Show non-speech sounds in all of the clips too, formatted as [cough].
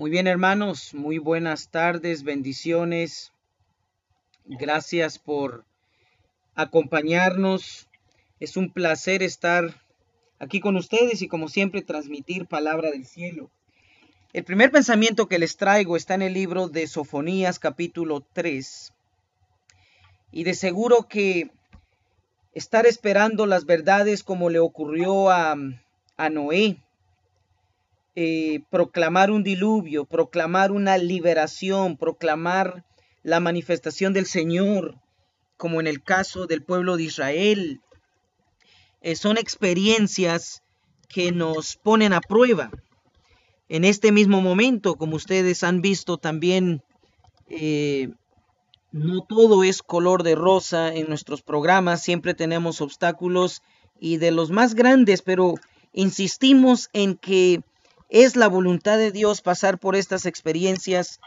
Muy bien, hermanos, muy buenas tardes, bendiciones. Gracias por acompañarnos. Es un placer estar aquí con ustedes y como siempre transmitir palabra del cielo. El primer pensamiento que les traigo está en el libro de Sofonías capítulo 3. Y de seguro que estar esperando las verdades como le ocurrió a, a Noé, eh, proclamar un diluvio, proclamar una liberación, proclamar la manifestación del Señor, como en el caso del pueblo de Israel. Eh, son experiencias que nos ponen a prueba. En este mismo momento, como ustedes han visto también, eh, no todo es color de rosa en nuestros programas, siempre tenemos obstáculos y de los más grandes, pero insistimos en que es la voluntad de Dios pasar por estas experiencias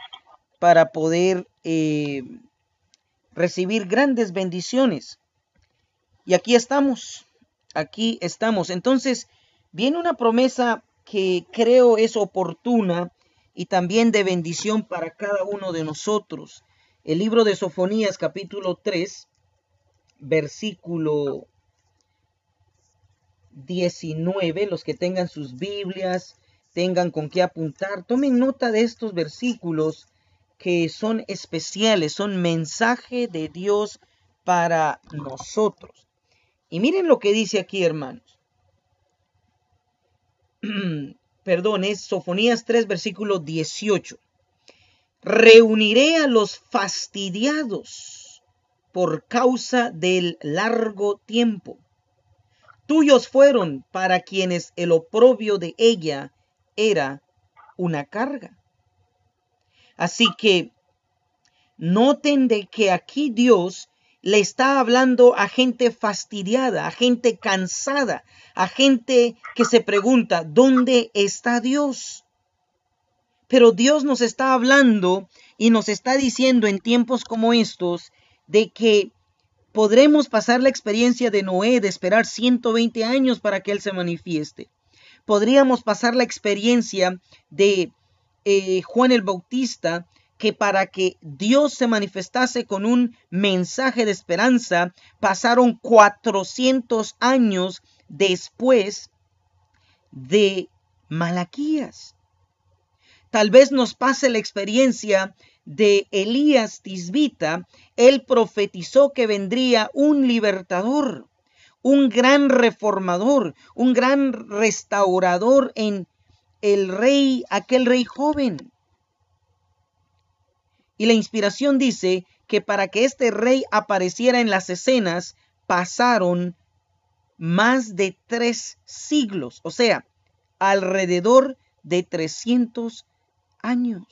para poder eh, recibir grandes bendiciones. Y aquí estamos, aquí estamos. Entonces, viene una promesa que creo es oportuna y también de bendición para cada uno de nosotros. El libro de Sofonías capítulo 3, versículo 19, los que tengan sus Biblias, tengan con qué apuntar, tomen nota de estos versículos que son especiales, son mensaje de Dios para nosotros. Y miren lo que dice aquí, hermanos. [clears throat] Perdón, es Sofonías 3, versículo 18. Reuniré a los fastidiados por causa del largo tiempo. Tuyos fueron para quienes el oprobio de ella era una carga. Así que noten de que aquí Dios le está hablando a gente fastidiada, a gente cansada, a gente que se pregunta, ¿dónde está Dios? Pero Dios nos está hablando y nos está diciendo en tiempos como estos de que podremos pasar la experiencia de Noé de esperar 120 años para que Él se manifieste podríamos pasar la experiencia de eh, Juan el Bautista, que para que Dios se manifestase con un mensaje de esperanza, pasaron 400 años después de Malaquías. Tal vez nos pase la experiencia de Elías Tisbita, él profetizó que vendría un libertador un gran reformador, un gran restaurador en el rey, aquel rey joven. Y la inspiración dice que para que este rey apareciera en las escenas pasaron más de tres siglos, o sea, alrededor de 300 años.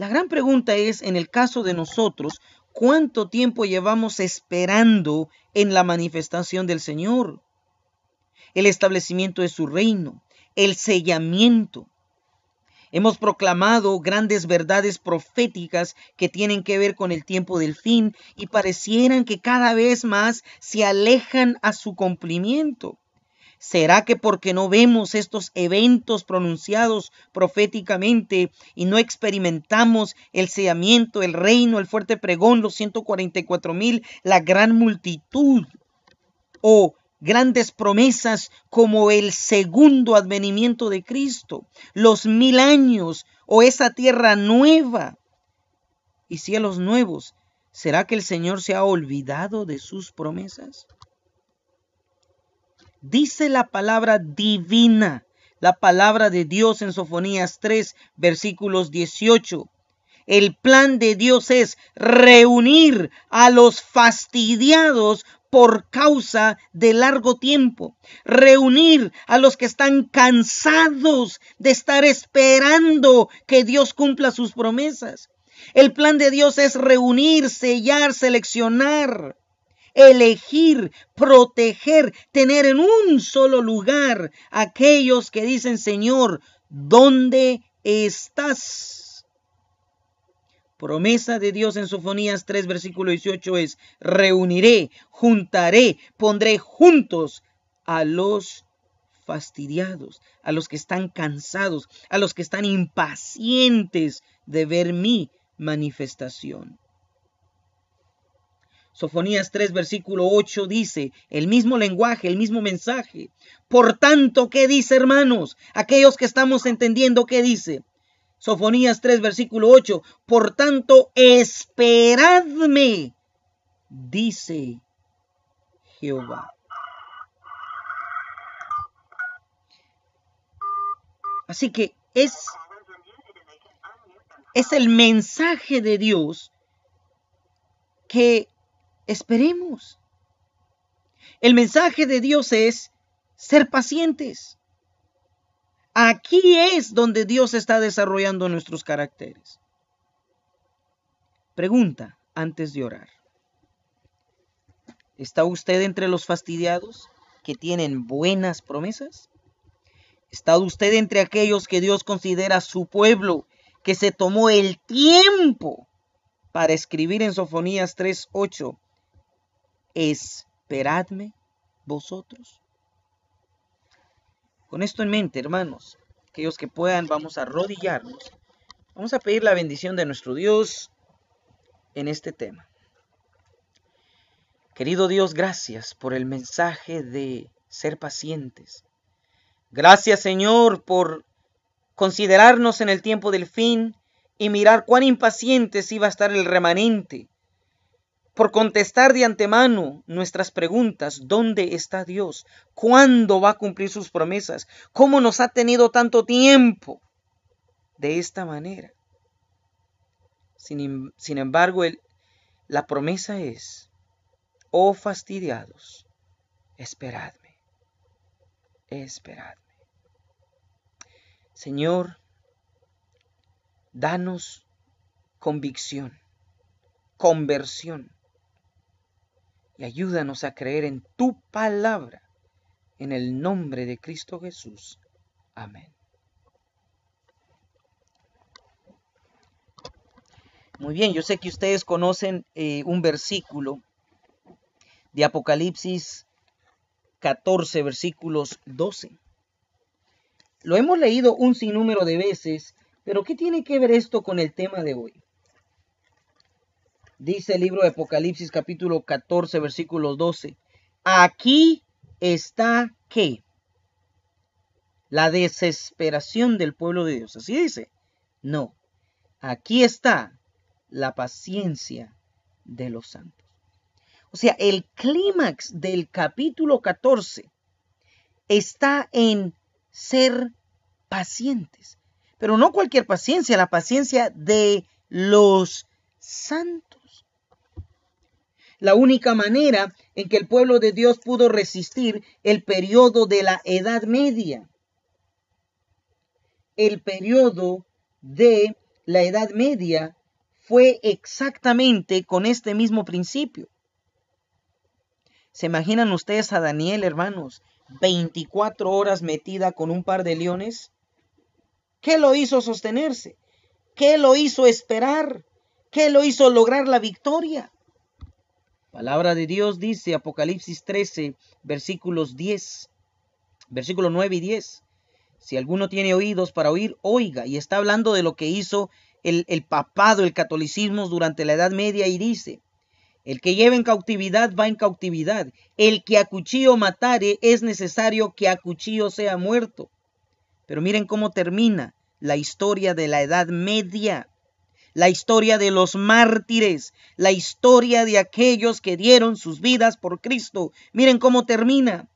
La gran pregunta es, en el caso de nosotros, ¿cuánto tiempo llevamos esperando en la manifestación del Señor? El establecimiento de su reino, el sellamiento. Hemos proclamado grandes verdades proféticas que tienen que ver con el tiempo del fin y parecieran que cada vez más se alejan a su cumplimiento. ¿Será que porque no vemos estos eventos pronunciados proféticamente y no experimentamos el sellamiento, el reino, el fuerte pregón, los 144 mil, la gran multitud o grandes promesas como el segundo advenimiento de Cristo, los mil años o esa tierra nueva y cielos nuevos? ¿Será que el Señor se ha olvidado de sus promesas? Dice la palabra divina, la palabra de Dios en Sofonías 3, versículos 18. El plan de Dios es reunir a los fastidiados por causa de largo tiempo, reunir a los que están cansados de estar esperando que Dios cumpla sus promesas. El plan de Dios es reunir, sellar, seleccionar elegir, proteger, tener en un solo lugar aquellos que dicen, Señor, ¿dónde estás? Promesa de Dios en Sofonías 3, versículo 18 es, reuniré, juntaré, pondré juntos a los fastidiados, a los que están cansados, a los que están impacientes de ver mi manifestación. Sofonías 3, versículo 8 dice, el mismo lenguaje, el mismo mensaje. Por tanto, ¿qué dice, hermanos? Aquellos que estamos entendiendo, ¿qué dice? Sofonías 3, versículo 8. Por tanto, esperadme, dice Jehová. Así que es, es el mensaje de Dios que Esperemos. El mensaje de Dios es ser pacientes. Aquí es donde Dios está desarrollando nuestros caracteres. Pregunta antes de orar. ¿Está usted entre los fastidiados que tienen buenas promesas? ¿Está usted entre aquellos que Dios considera su pueblo, que se tomó el tiempo para escribir en Sofonías 3.8? esperadme vosotros. Con esto en mente, hermanos, aquellos que puedan, vamos a arrodillarnos. Vamos a pedir la bendición de nuestro Dios en este tema. Querido Dios, gracias por el mensaje de ser pacientes. Gracias Señor por considerarnos en el tiempo del fin y mirar cuán impacientes iba a estar el remanente por contestar de antemano nuestras preguntas, ¿dónde está Dios? ¿Cuándo va a cumplir sus promesas? ¿Cómo nos ha tenido tanto tiempo de esta manera? Sin, embargo, la promesa es, oh fastidiados, esperadme, esperadme. Señor, danos convicción, conversión y ayúdanos a creer en tu palabra. En el nombre de Cristo Jesús. Amén. Muy bien, yo sé que ustedes conocen eh, un versículo de Apocalipsis 14, versículos 12. Lo hemos leído un sinnúmero de veces, pero ¿qué tiene que ver esto con el tema de hoy? Dice el libro de Apocalipsis capítulo 14 versículo 12. Aquí está ¿qué? la desesperación del pueblo de Dios. Así dice. No, aquí está la paciencia de los santos. O sea, el clímax del capítulo 14 está en ser pacientes. Pero no cualquier paciencia, la paciencia de los santos. La única manera en que el pueblo de Dios pudo resistir el periodo de la Edad Media. El periodo de la Edad Media fue exactamente con este mismo principio. ¿Se imaginan ustedes a Daniel, hermanos, 24 horas metida con un par de leones? ¿Qué lo hizo sostenerse? ¿Qué lo hizo esperar? ¿Qué lo hizo lograr la victoria? Palabra de Dios dice Apocalipsis 13, versículos 10, versículo 9 y 10. Si alguno tiene oídos para oír, oiga. Y está hablando de lo que hizo el, el papado, el catolicismo durante la Edad Media y dice, el que lleva en cautividad va en cautividad. El que a cuchillo matare es necesario que a cuchillo sea muerto. Pero miren cómo termina la historia de la Edad Media la historia de los mártires, la historia de aquellos que dieron sus vidas por Cristo. Miren cómo termina.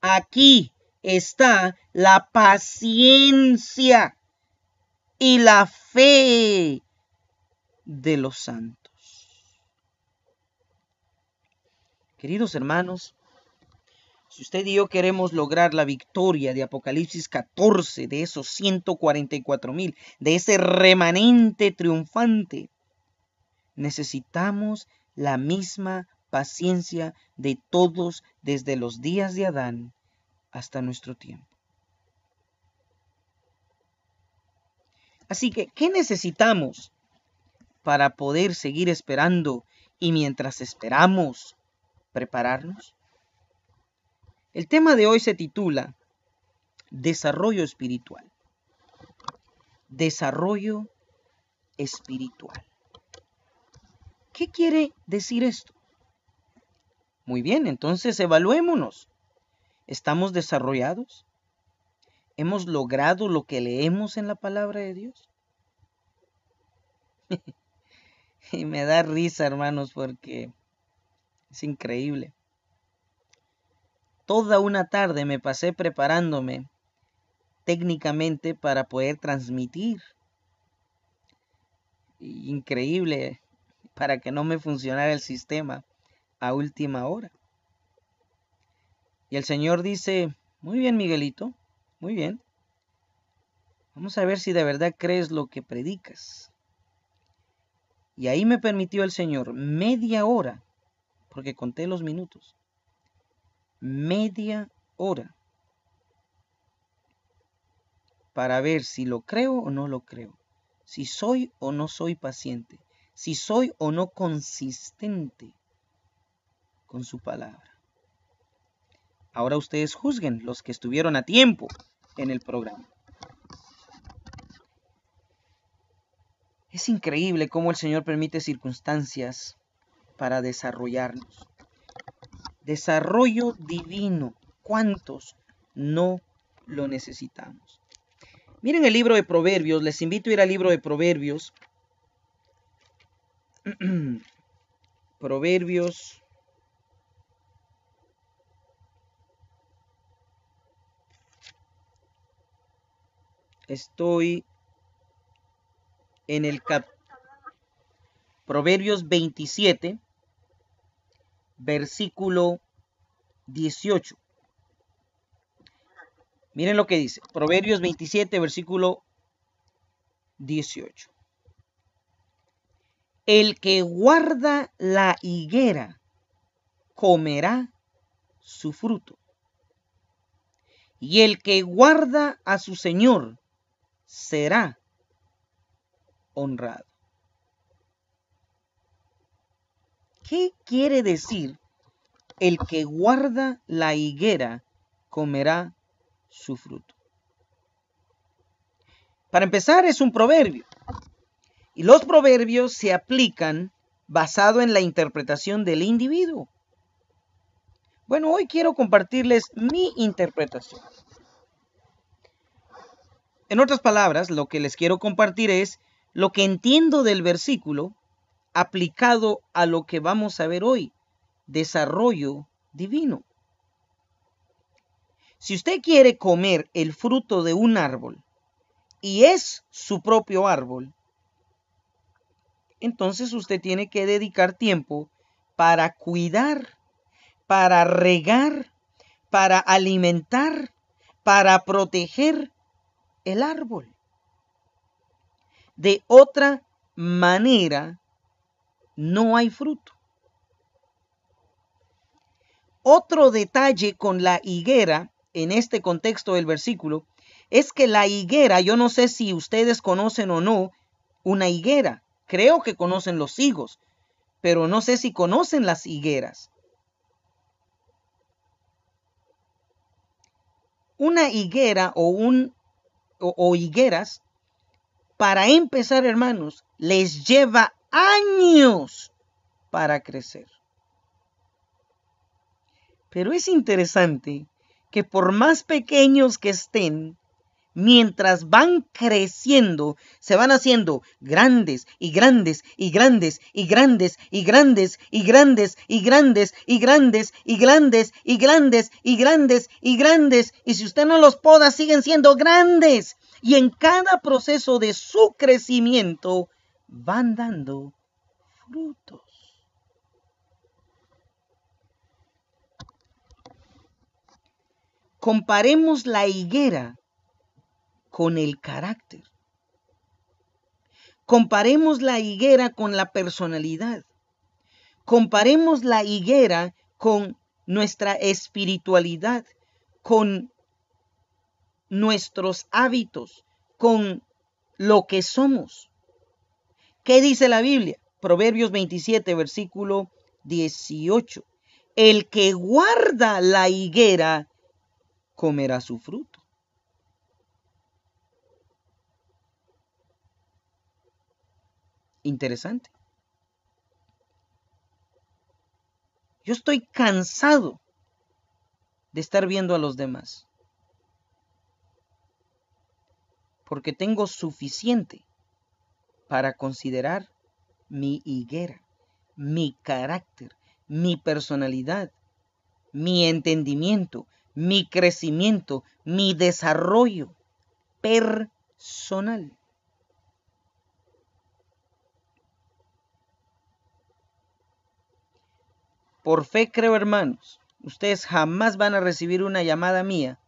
Aquí está la paciencia y la fe de los santos. Queridos hermanos, si usted y yo queremos lograr la victoria de Apocalipsis 14, de esos 144 mil, de ese remanente triunfante, necesitamos la misma paciencia de todos desde los días de Adán hasta nuestro tiempo. Así que, ¿qué necesitamos para poder seguir esperando y mientras esperamos, prepararnos? El tema de hoy se titula Desarrollo espiritual. Desarrollo espiritual. ¿Qué quiere decir esto? Muy bien, entonces evaluémonos. ¿Estamos desarrollados? ¿Hemos logrado lo que leemos en la palabra de Dios? y [laughs] me da risa, hermanos, porque es increíble. Toda una tarde me pasé preparándome técnicamente para poder transmitir. Increíble, para que no me funcionara el sistema a última hora. Y el Señor dice, muy bien Miguelito, muy bien. Vamos a ver si de verdad crees lo que predicas. Y ahí me permitió el Señor media hora, porque conté los minutos, media hora para ver si lo creo o no lo creo, si soy o no soy paciente, si soy o no consistente con su palabra. Ahora ustedes juzguen los que estuvieron a tiempo en el programa. Es increíble cómo el Señor permite circunstancias para desarrollarnos desarrollo divino. ¿Cuántos no lo necesitamos? Miren el libro de Proverbios, les invito a ir al libro de Proverbios. [clears throat] Proverbios. Estoy en el cap Proverbios 27 versículo 18. Miren lo que dice, Proverbios 27, versículo 18. El que guarda la higuera comerá su fruto. Y el que guarda a su Señor será honrado. ¿Qué quiere decir el que guarda la higuera comerá su fruto? Para empezar, es un proverbio. Y los proverbios se aplican basado en la interpretación del individuo. Bueno, hoy quiero compartirles mi interpretación. En otras palabras, lo que les quiero compartir es lo que entiendo del versículo aplicado a lo que vamos a ver hoy, desarrollo divino. Si usted quiere comer el fruto de un árbol y es su propio árbol, entonces usted tiene que dedicar tiempo para cuidar, para regar, para alimentar, para proteger el árbol. De otra manera, no hay fruto. Otro detalle con la higuera, en este contexto del versículo, es que la higuera, yo no sé si ustedes conocen o no una higuera, creo que conocen los higos, pero no sé si conocen las higueras. Una higuera o un o, higueras, para empezar, hermanos, les lleva años para crecer. Pero es interesante que por más pequeños que estén, mientras van creciendo, se van haciendo grandes y grandes y grandes y grandes y grandes y grandes y grandes y grandes y grandes y grandes y grandes y grandes. Y si usted no los poda, siguen siendo grandes. Y en cada proceso de su crecimiento, van dando frutos. Comparemos la higuera con el carácter. Comparemos la higuera con la personalidad. Comparemos la higuera con nuestra espiritualidad, con nuestros hábitos, con lo que somos. ¿Qué dice la Biblia? Proverbios 27, versículo 18. El que guarda la higuera comerá su fruto. Interesante. Yo estoy cansado de estar viendo a los demás. Porque tengo suficiente para considerar mi higuera, mi carácter, mi personalidad, mi entendimiento, mi crecimiento, mi desarrollo personal. Por fe creo, hermanos, ustedes jamás van a recibir una llamada mía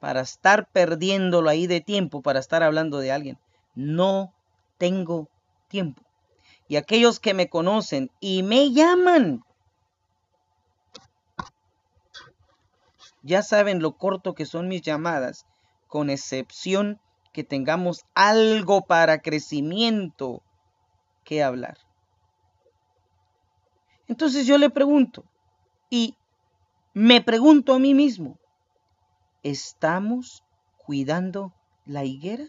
para estar perdiéndolo ahí de tiempo, para estar hablando de alguien. No tengo tiempo. Y aquellos que me conocen y me llaman, ya saben lo corto que son mis llamadas, con excepción que tengamos algo para crecimiento que hablar. Entonces yo le pregunto, y me pregunto a mí mismo, ¿estamos cuidando la higuera?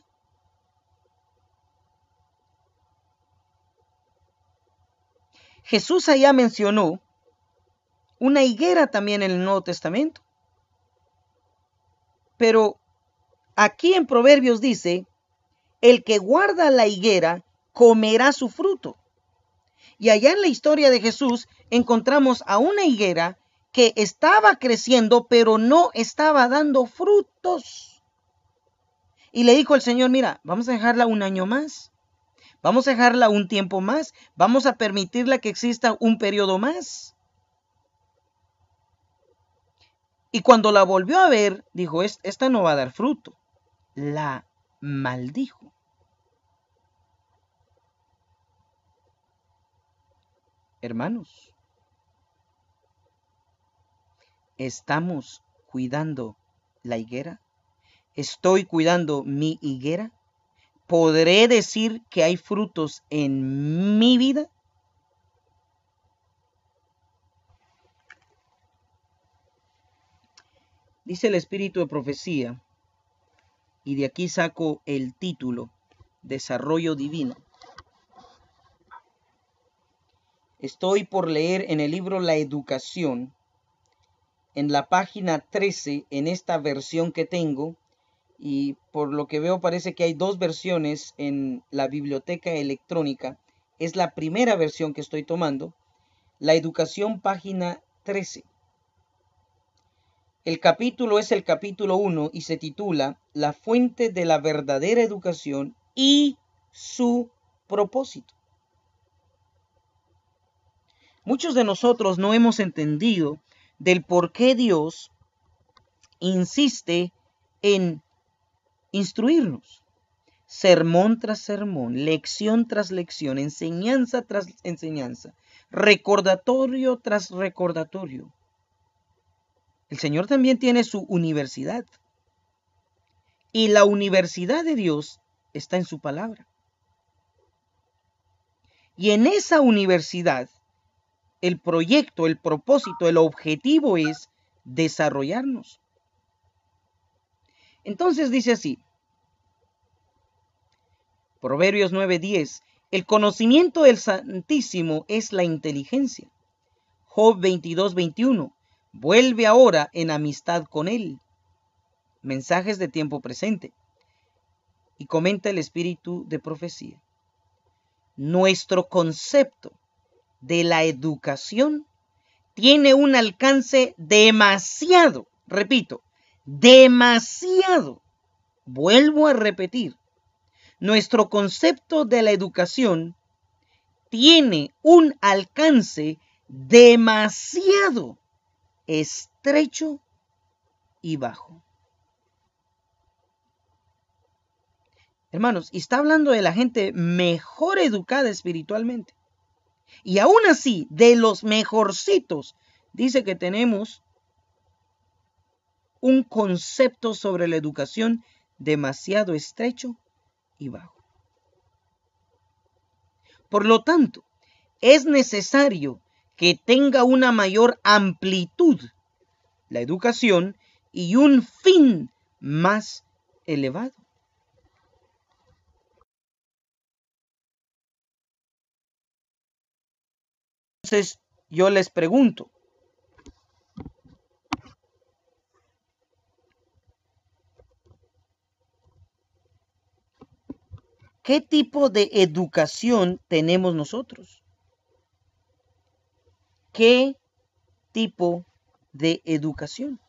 Jesús allá mencionó una higuera también en el Nuevo Testamento. Pero aquí en Proverbios dice, el que guarda la higuera comerá su fruto. Y allá en la historia de Jesús encontramos a una higuera que estaba creciendo, pero no estaba dando frutos. Y le dijo el Señor, mira, vamos a dejarla un año más. Vamos a dejarla un tiempo más. Vamos a permitirla que exista un periodo más. Y cuando la volvió a ver, dijo, esta no va a dar fruto. La maldijo. Hermanos, ¿estamos cuidando la higuera? ¿Estoy cuidando mi higuera? ¿podré decir que hay frutos en mi vida? Dice el espíritu de profecía, y de aquí saco el título, Desarrollo Divino. Estoy por leer en el libro La Educación, en la página 13, en esta versión que tengo, y por lo que veo parece que hay dos versiones en la biblioteca electrónica. Es la primera versión que estoy tomando, la educación página 13. El capítulo es el capítulo 1 y se titula La fuente de la verdadera educación y su propósito. Muchos de nosotros no hemos entendido del por qué Dios insiste en instruirnos. Sermón tras sermón, lección tras lección, enseñanza tras enseñanza, recordatorio tras recordatorio. El Señor también tiene su universidad. Y la universidad de Dios está en su palabra. Y en esa universidad, el proyecto, el propósito, el objetivo es desarrollarnos. Entonces dice así. Proverbios 9:10. El conocimiento del Santísimo es la inteligencia. Job 22:21. Vuelve ahora en amistad con él. Mensajes de tiempo presente. Y comenta el espíritu de profecía. Nuestro concepto de la educación tiene un alcance demasiado, repito, demasiado. Vuelvo a repetir, nuestro concepto de la educación tiene un alcance demasiado estrecho y bajo. Hermanos, y está hablando de la gente mejor educada espiritualmente. Y aún así, de los mejorcitos, dice que tenemos un concepto sobre la educación demasiado estrecho y bajo. Por lo tanto, es necesario que tenga una mayor amplitud la educación y un fin más elevado. Entonces, yo les pregunto, ¿Qué tipo de educación tenemos nosotros? ¿Qué tipo de educación?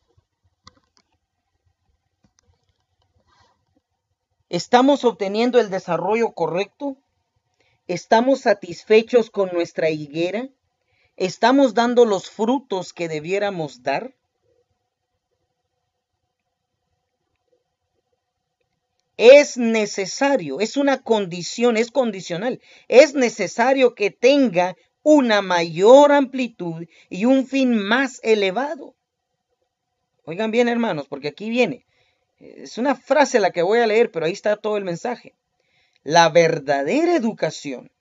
¿Estamos obteniendo el desarrollo correcto? ¿Estamos satisfechos con nuestra higuera? ¿Estamos dando los frutos que debiéramos dar? es necesario, es una condición, es condicional, es necesario que tenga una mayor amplitud y un fin más elevado. Oigan bien, hermanos, porque aquí viene. Es una frase la que voy a leer, pero ahí está todo el mensaje. La verdadera educación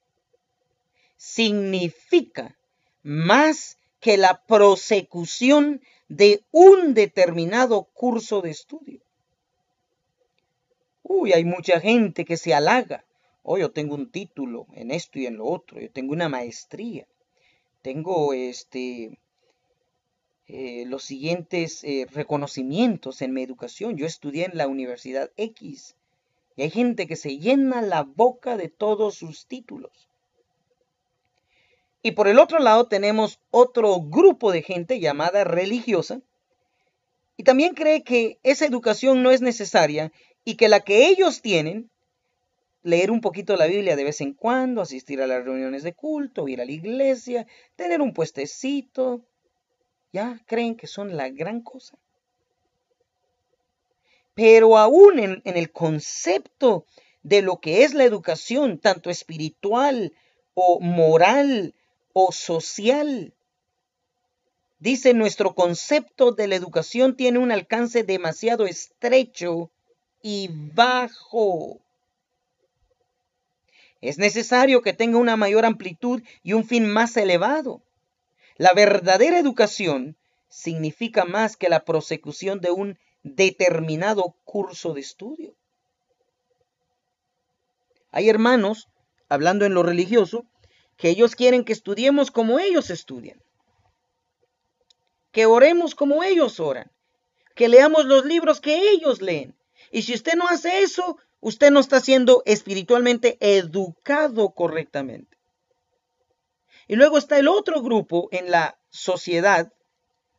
significa más que la prosecución de un determinado curso de estudio. Uy, hay mucha gente que se halaga. Oh, yo tengo un título en esto y en lo otro. Yo tengo una maestría. Tengo este eh, los siguientes eh, reconocimientos en mi educación. Yo estudié en la Universidad X. Y hay gente que se llena la boca de todos sus títulos. Y por el otro lado tenemos otro grupo de gente llamada religiosa. Y también cree que esa educación no es necesaria y que la que ellos tienen, leer un poquito la Biblia de vez en cuando, asistir a las reuniones de culto, ir a la iglesia, tener un puestecito, ya creen que son la gran cosa. Pero aún en, en el concepto de lo que es la educación, tanto espiritual o moral o social, Dice, nuestro concepto de la educación tiene un alcance demasiado estrecho y bajo. Es necesario que tenga una mayor amplitud y un fin más elevado. La verdadera educación significa más que la prosecución de un determinado curso de estudio. Hay hermanos, hablando en lo religioso, que ellos quieren que estudiemos como ellos estudian, que oremos como ellos oran, que leamos los libros que ellos leen, y si usted no hace eso, usted no está siendo espiritualmente educado correctamente. Y luego está el otro grupo en la sociedad,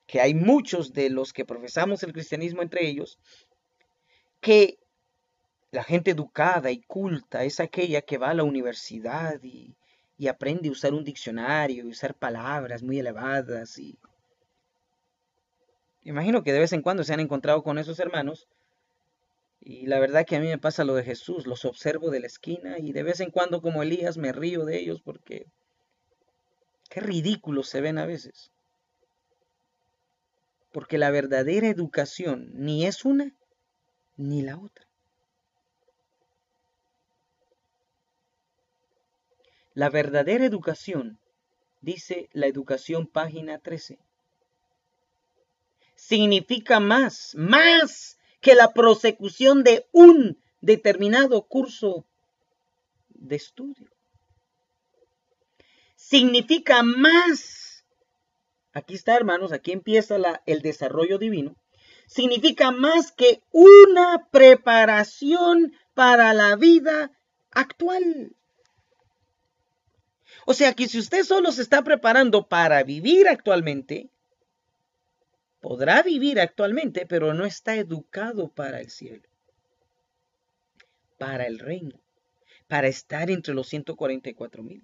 que hay muchos de los que profesamos el cristianismo entre ellos, que la gente educada y culta es aquella que va a la universidad y, aprende a usar un diccionario y usar palabras muy elevadas. Y... Imagino que de vez en cuando se han encontrado con esos hermanos y la verdad que a mí me pasa lo de Jesús, los observo de la esquina y de vez en cuando como Elías me río de ellos porque qué ridículos se ven a veces. Porque la verdadera educación ni es una ni la otra. La verdadera educación, dice la educación página 13, significa más, más que la prosecución de un determinado curso de estudio. Significa más, aquí está hermanos, aquí empieza el desarrollo divino, significa más que una preparación para la vida actual. O sea que si usted solo se está preparando para vivir actualmente, Podrá vivir actualmente, pero no está educado para el cielo, para el reino, para estar entre los 144 mil.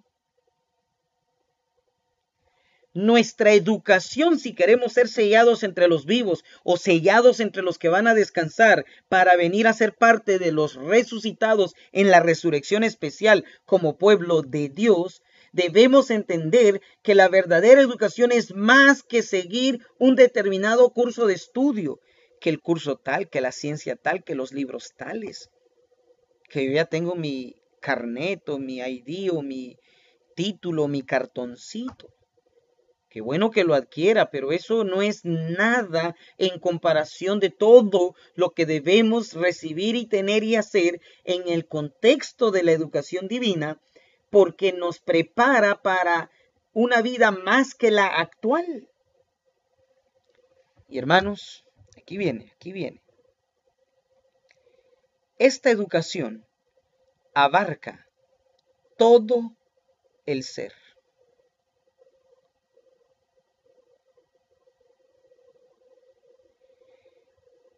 Nuestra educación, si queremos ser sellados entre los vivos o sellados entre los que van a descansar para venir a ser parte de los resucitados en la resurrección especial como pueblo de Dios, Debemos entender que la verdadera educación es más que seguir un determinado curso de estudio, que el curso tal, que la ciencia tal, que los libros tales. Que yo ya tengo mi carneto, mi ID o mi título, mi cartoncito. Qué bueno que lo adquiera, pero eso no es nada en comparación de todo lo que debemos recibir y tener y hacer en el contexto de la educación divina porque nos prepara para una vida más que la actual. Y hermanos, aquí viene, aquí viene. Esta educación abarca todo el ser.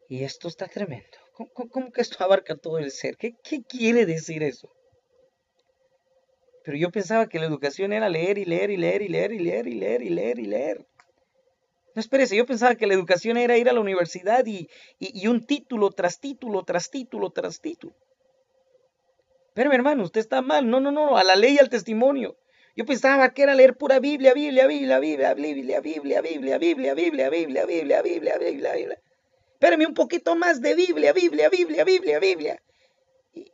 Y esto está tremendo. ¿Cómo, cómo, que esto abarca todo el ser? ¿Qué quiere decir eso? Pero yo pensaba que la educación era leer y leer y leer y leer y leer y leer y leer y leer. No espérese, yo pensaba que la educación era ir a la universidad y, y, un título tras título, tras título, tras título. Pero mi hermano, usted está mal. No, no, no, a la ley y al testimonio. Yo pensaba que era leer pura Biblia, Biblia, Biblia, Biblia, Biblia, Biblia, Biblia, Biblia, Biblia, Biblia, Biblia, Biblia, Biblia, Biblia. Espérame un poquito más de Biblia, Biblia, Biblia, Biblia, Biblia. Y,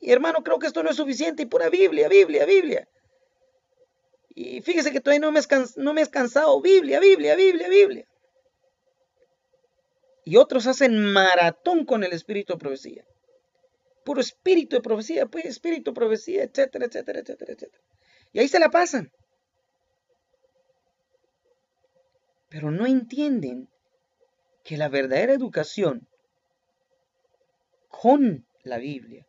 y hermano, creo que esto no es suficiente, y pura Biblia, Biblia, Biblia. Y fíjese que todavía no me, no has cansado, Biblia, Biblia, Biblia, Biblia. Y otros hacen maratón con el espíritu de profecía. Puro espíritu de profecía, pues, espíritu de profecía, etcétera, etcétera, etcétera, etcétera. Y ahí se la pasan. Pero no entienden que la verdadera educación con la Biblia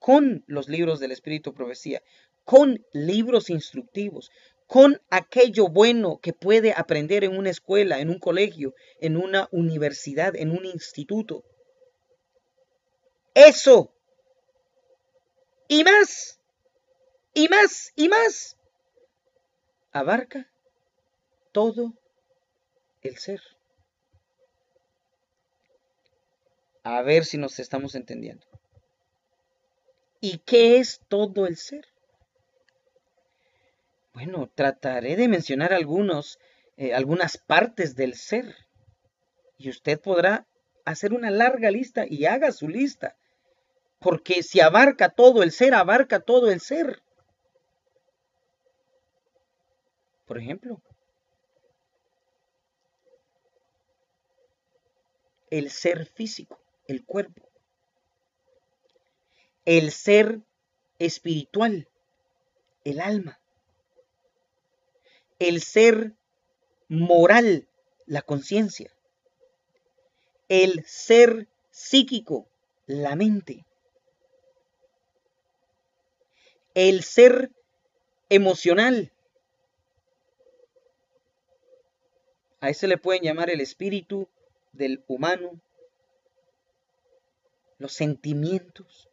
con los libros del Espíritu Profecía, con libros instructivos, con aquello bueno que puede aprender en una escuela, en un colegio, en una universidad, en un instituto. Eso. Y más. Y más. Y más. Abarca todo el ser. A ver si nos estamos entendiendo. ¿Y qué es todo el ser? Bueno, trataré de mencionar algunos, eh, algunas partes del ser. Y usted podrá hacer una larga lista y haga su lista. Porque si abarca todo el ser, abarca todo el ser. Por ejemplo, el ser físico, el cuerpo el ser espiritual, el alma, el ser moral, la conciencia, el ser psíquico, la mente, el ser emocional. A ese le pueden llamar el espíritu del humano, los sentimientos,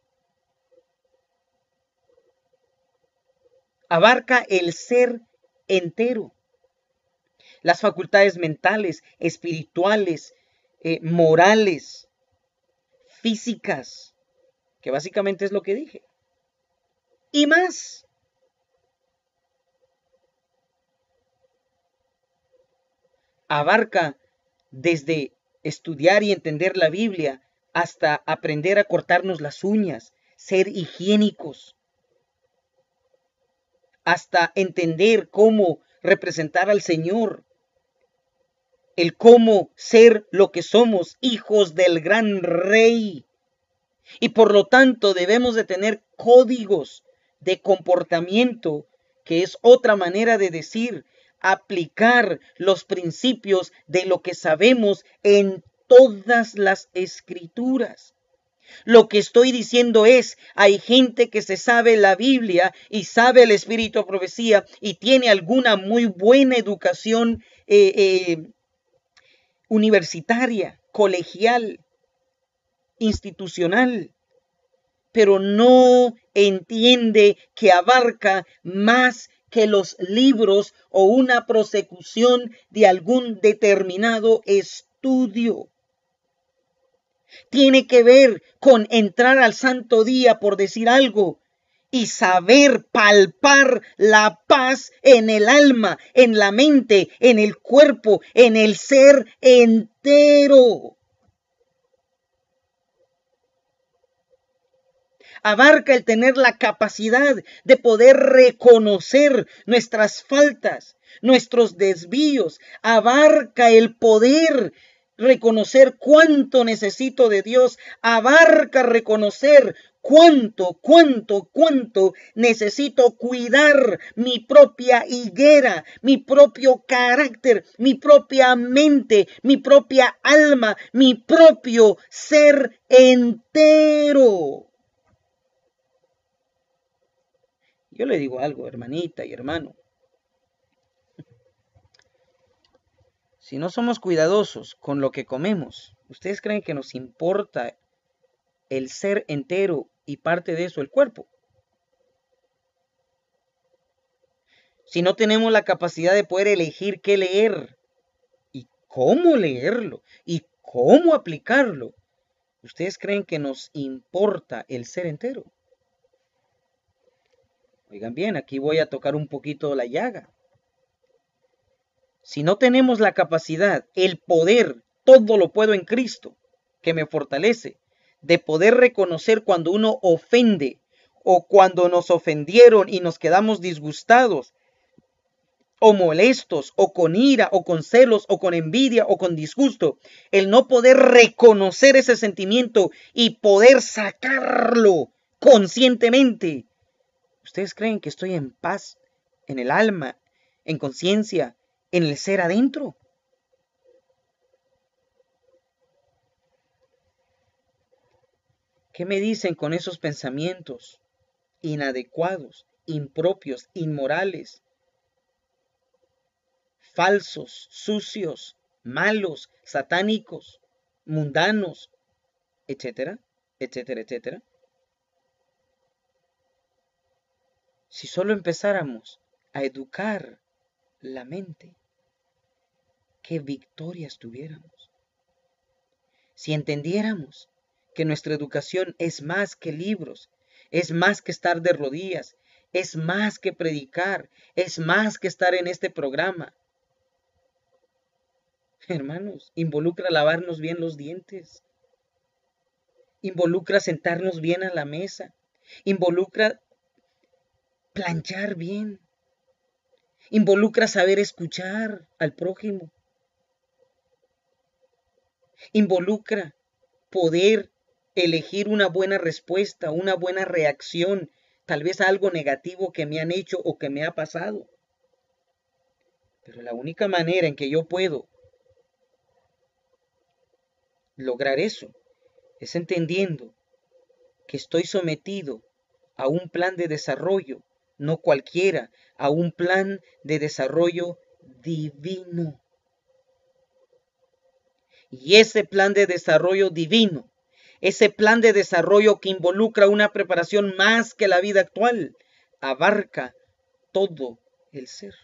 abarca el ser entero. Las facultades mentales, espirituales, eh, morales, físicas, que básicamente es lo que dije. Y más. Abarca desde estudiar y entender la Biblia hasta aprender a cortarnos las uñas, ser higiénicos, hasta entender cómo representar al Señor, el cómo ser lo que somos, hijos del gran rey. Y por lo tanto debemos de tener códigos de comportamiento, que es otra manera de decir aplicar los principios de lo que sabemos en todas las escrituras. Lo que estoy diciendo es, hay gente que se sabe la Biblia y sabe el espíritu de profecía y tiene alguna muy buena educación eh, eh, universitaria, colegial, institucional, pero no entiende que abarca más que los libros o una prosecución de algún determinado estudio tiene que ver con entrar al santo día por decir algo y saber palpar la paz en el alma, en la mente, en el cuerpo, en el ser entero. Abarca el tener la capacidad de poder reconocer nuestras faltas, nuestros desvíos, abarca el poder reconocer cuánto necesito de Dios, abarca reconocer cuánto, cuánto, cuánto necesito cuidar mi propia higuera, mi propio carácter, mi propia mente, mi propia alma, mi propio ser entero. Yo le digo algo, hermanita y hermano. Si no somos cuidadosos con lo que comemos, ¿ustedes creen que nos importa el ser entero y parte de eso el cuerpo? Si no tenemos la capacidad de poder elegir qué leer y cómo leerlo y cómo aplicarlo, ¿Ustedes creen que nos importa el ser entero? Oigan bien, aquí voy a tocar un poquito la llaga. Si no tenemos la capacidad, el poder, todo lo puedo en Cristo, que me fortalece, de poder reconocer cuando uno ofende o cuando nos ofendieron y nos quedamos disgustados o molestos o con ira o con celos o con envidia o con disgusto, el no poder reconocer ese sentimiento y poder sacarlo conscientemente. ¿Ustedes creen que estoy en paz en el alma, en conciencia, en el ser adentro. ¿Qué me dicen con esos pensamientos inadecuados, impropios, inmorales, falsos, sucios, malos, satánicos, mundanos, etcétera, etcétera, etcétera? Si solo empezáramos a educar la mente, qué victorias tuviéramos. Si entendiéramos que nuestra educación es más que libros, es más que estar de rodillas, es más que predicar, es más que estar en este programa. Hermanos, involucra lavarnos bien los dientes, involucra sentarnos bien a la mesa, involucra planchar bien, Involucra saber escuchar al prójimo. Involucra poder elegir una buena respuesta, una buena reacción, tal vez algo negativo que me han hecho o que me ha pasado. Pero la única manera en que yo puedo lograr eso es entendiendo que estoy sometido a un plan de desarrollo no cualquiera, a un plan de desarrollo divino. Y ese plan de desarrollo divino, ese plan de desarrollo que involucra una preparación más que la vida actual, abarca todo el ser.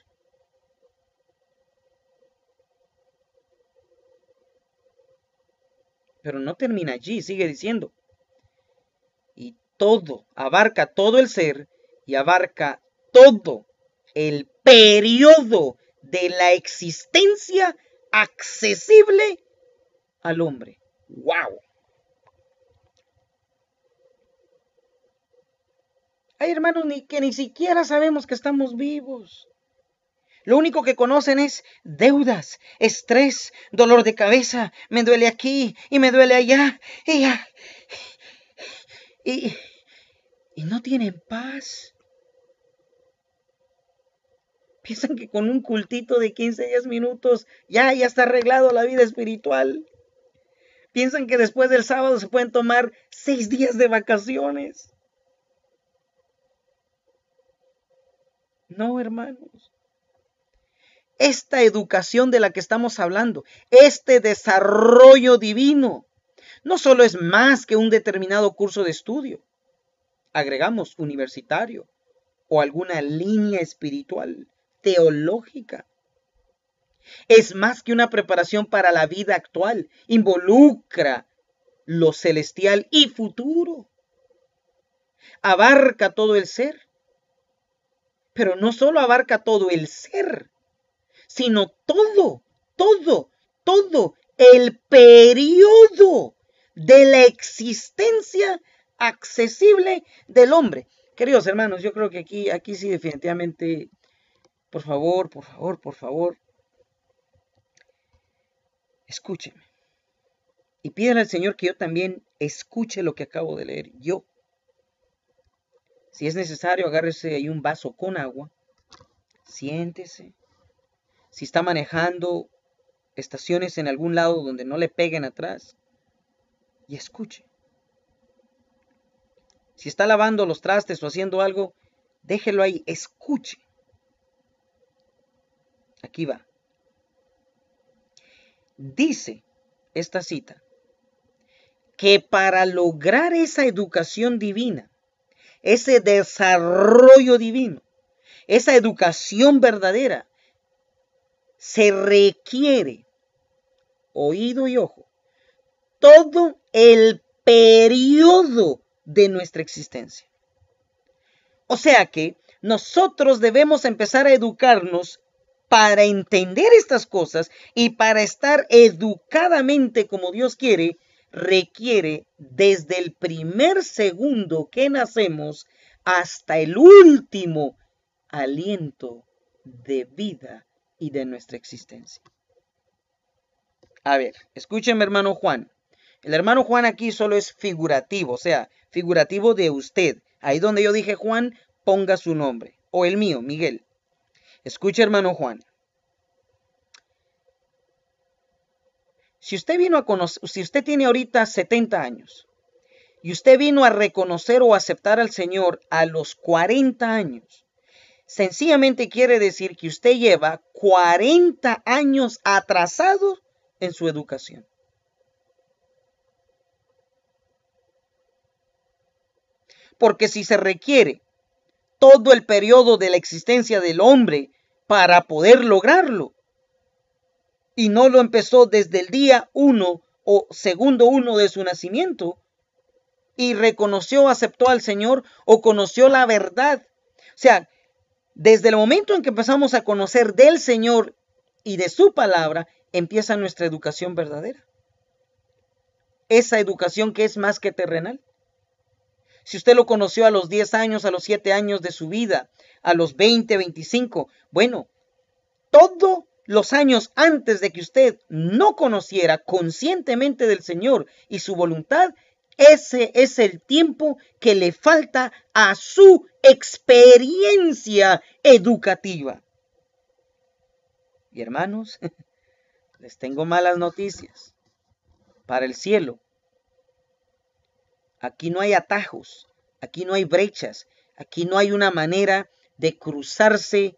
Pero no termina allí, sigue diciendo. Y todo, abarca todo el ser y abarca todo el periodo de la existencia accesible al hombre. ¡Wow! Hay hermanos que ni siquiera sabemos que estamos vivos. Lo único que conocen es deudas, estrés, dolor de cabeza, me duele aquí y me duele allá. Y, y, y no tienen paz. Piensan que con un cultito de 15, 10 minutos ya, ya está arreglado la vida espiritual. Piensan que después del sábado se pueden tomar seis días de vacaciones. No, hermanos. Esta educación de la que estamos hablando, este desarrollo divino, no solo es más que un determinado curso de estudio, agregamos universitario o alguna línea espiritual teológica. Es más que una preparación para la vida actual, involucra lo celestial y futuro. Abarca todo el ser. Pero no solo abarca todo el ser, sino todo, todo, todo el periodo de la existencia accesible del hombre. Queridos hermanos, yo creo que aquí, aquí sí definitivamente por favor, por favor, por favor. Escúcheme. Y pídale al Señor que yo también escuche lo que acabo de leer. Yo. Si es necesario, agárrese ahí un vaso con agua. Siéntese. Si está manejando, estaciones en algún lado donde no le peguen atrás. Y escuche. Si está lavando los trastes o haciendo algo, déjelo ahí, escuche. Aquí va. Dice esta cita que para lograr esa educación divina, ese desarrollo divino, esa educación verdadera, se requiere oído y ojo todo el periodo de nuestra existencia. O sea que nosotros debemos empezar a educarnos para entender estas cosas y para estar educadamente como Dios quiere, requiere desde el primer segundo que nacemos hasta el último aliento de vida y de nuestra existencia. A ver, escúcheme hermano Juan. El hermano Juan aquí solo es figurativo, o sea, figurativo de usted. Ahí donde yo dije Juan, ponga su nombre. O el mío, Miguel. Escucha hermano Juan. Si usted vino a conocer, si usted tiene ahorita 70 años y usted vino a reconocer o aceptar al Señor a los 40 años, sencillamente quiere decir que usted lleva 40 años atrasado en su educación. Porque si se requiere todo el periodo de la existencia del hombre para poder lograrlo. Y no lo empezó desde el día uno o segundo uno de su nacimiento. Y reconoció, aceptó al Señor o conoció la verdad. O sea, desde el momento en que empezamos a conocer del Señor y de su palabra, empieza nuestra educación verdadera. Esa educación que es más que terrenal. Si usted lo conoció a los 10 años, a los 7 años de su vida, a los 20, 25. Bueno, todos los años antes de que usted no conociera conscientemente del Señor y su voluntad, ese es el tiempo que le falta a su experiencia educativa. Y hermanos, [laughs] les tengo malas noticias. Para el cielo, aquí no hay atajos, aquí no hay brechas, aquí no hay una manera de cruzarse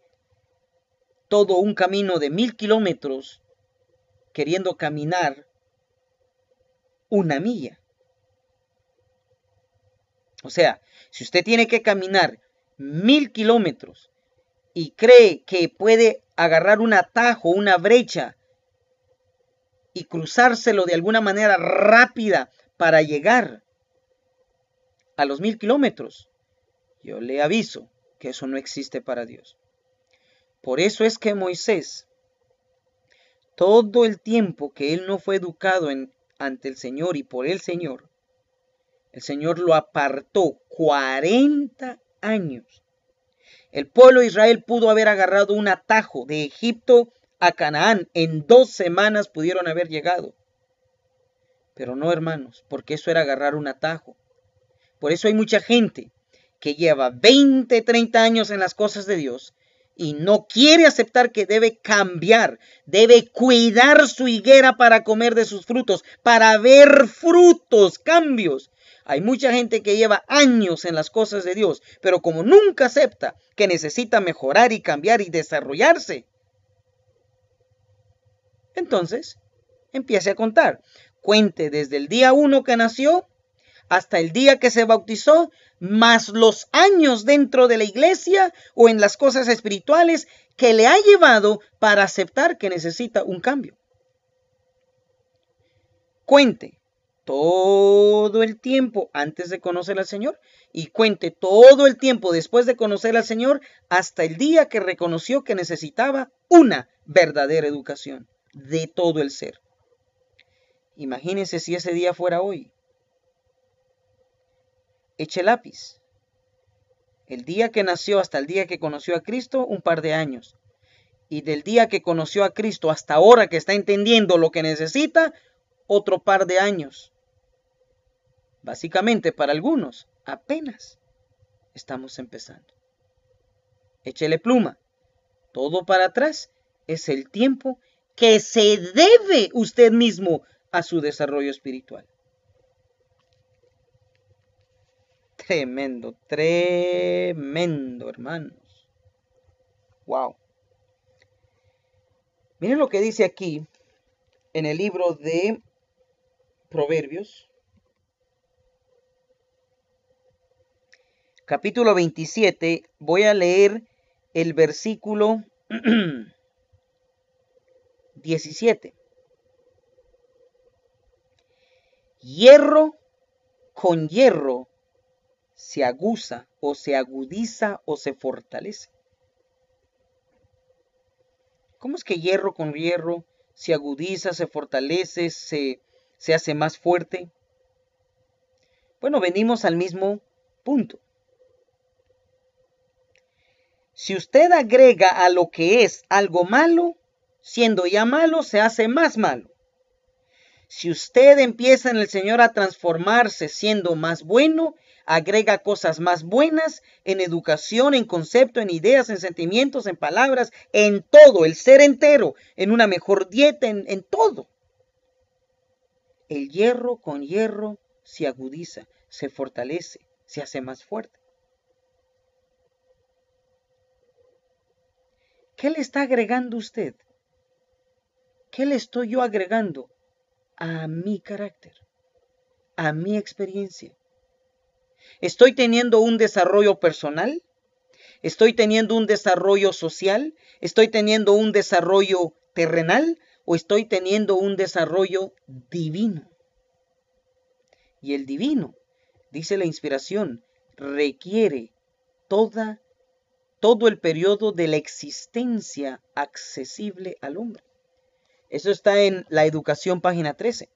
todo un camino de mil kilómetros queriendo caminar una milla. O sea, si usted tiene que caminar mil kilómetros y cree que puede agarrar un atajo, una brecha y cruzárselo de alguna manera rápida para llegar a los mil kilómetros, yo le aviso, que eso no existe para Dios. Por eso es que Moisés, todo el tiempo que él no fue educado ante el Señor y por el Señor, el Señor lo apartó 40 años. El pueblo de Israel pudo haber agarrado un atajo de Egipto a Canaán. En dos semanas pudieron haber llegado. Pero no, hermanos, porque eso era agarrar un atajo. Por eso hay mucha gente que lleva 20, 30 años en las cosas de Dios y no quiere aceptar que debe cambiar, debe cuidar su higuera para comer de sus frutos, para ver frutos, cambios. Hay mucha gente que lleva años en las cosas de Dios, pero como nunca acepta que necesita mejorar y cambiar y desarrollarse, entonces empiece a contar. Cuente desde el día uno que nació hasta el día que se bautizó, más los años dentro de la iglesia o en las cosas espirituales que le ha llevado para aceptar que necesita un cambio. Cuente todo el tiempo antes de conocer al Señor y cuente todo el tiempo después de conocer al Señor hasta el día que reconoció que necesitaba una verdadera educación de todo el ser. Imagínense si ese día fuera hoy. Eche lápiz. El día que nació hasta el día que conoció a Cristo, un par de años. Y del día que conoció a Cristo hasta ahora que está entendiendo lo que necesita, otro par de años. Básicamente para algunos, apenas estamos empezando. Échele pluma. Todo para atrás es el tiempo que se debe usted mismo a su desarrollo espiritual. Tremendo, tremendo, hermanos. Wow. Miren lo que dice aquí en el libro de Proverbios, capítulo 27. Voy a leer el versículo 17. [clears throat] Hierro con hierro se aguza o se agudiza o se fortalece. ¿Cómo es que hierro con hierro se agudiza, se fortalece, se, se hace más fuerte? Bueno, venimos al mismo punto. Si usted agrega a lo que es algo malo, siendo ya malo, se hace más malo. Si usted empieza en el Señor a transformarse siendo más bueno, agrega cosas más buenas en educación, en concepto, en ideas, en sentimientos, en palabras, en todo, el ser entero, en una mejor dieta, en, todo. El hierro con hierro se agudiza, se fortalece, se hace más fuerte. ¿Qué le está agregando usted? ¿Qué le estoy yo agregando a mi carácter, a mi experiencia? ¿Estoy teniendo un desarrollo personal? ¿Estoy teniendo un desarrollo social? ¿Estoy teniendo un desarrollo terrenal? ¿O estoy teniendo un desarrollo divino? Y el divino, dice la inspiración, requiere toda, todo el periodo de la existencia accesible al hombre. Eso está en la educación, página 13.